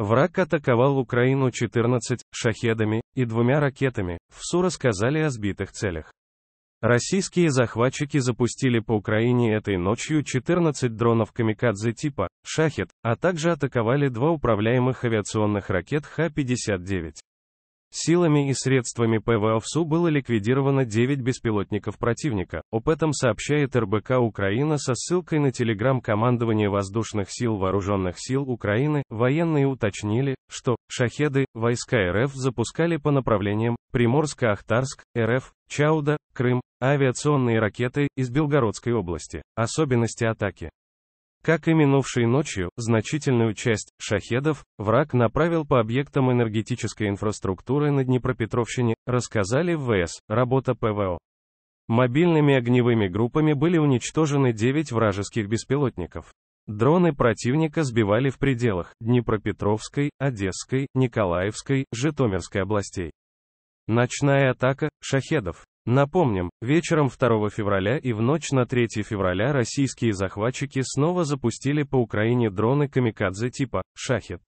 Враг атаковал Украину 14 шахедами и двумя ракетами. В рассказали о сбитых целях. Российские захватчики запустили по Украине этой ночью 14 дронов «Камикадзе» типа «Шахет», а также атаковали два управляемых авиационных ракет Х-59. Силами и средствами ПВО ПВОВСУ было ликвидировано 9 беспилотников противника. Об этом сообщает РБК Украина со ссылкой на телеграм командования воздушных сил вооруженных сил Украины. Военные уточнили, что шахеды войска РФ запускали по направлениям Приморско-Ахтарск, РФ, Чауда, Крым, авиационные ракеты из Белгородской области. Особенности атаки. Как и минувшей ночью, значительную часть шахедов враг направил по объектам энергетической инфраструктуры на Днепропетровщине, рассказали в ВС, работа ПВО. Мобильными огневыми группами были уничтожены 9 вражеских беспилотников. Дроны противника сбивали в пределах Днепропетровской, Одесской, Николаевской, Житомирской областей. Ночная атака шахедов. Напомним, вечером 2 февраля и в ночь на 3 февраля российские захватчики снова запустили по Украине дроны камикадзе типа «Шахет».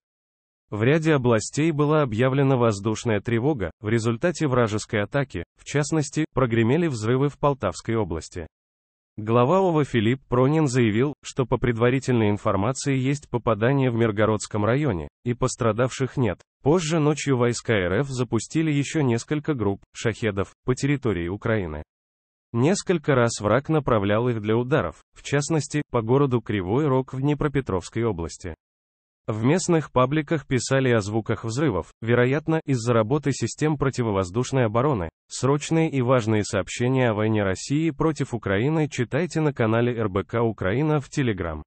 В ряде областей была объявлена воздушная тревога, в результате вражеской атаки, в частности, прогремели взрывы в Полтавской области. Глава ОВА Филипп Пронин заявил, что по предварительной информации есть попадание в Миргородском районе, и пострадавших нет. Позже ночью войска РФ запустили еще несколько групп шахедов по территории Украины. Несколько раз враг направлял их для ударов, в частности, по городу Кривой Рог в Днепропетровской области. В местных пабликах писали о звуках взрывов, вероятно, из-за работы систем противовоздушной обороны. Срочные и важные сообщения о войне России против Украины читайте на канале РБК Украина в Телеграм.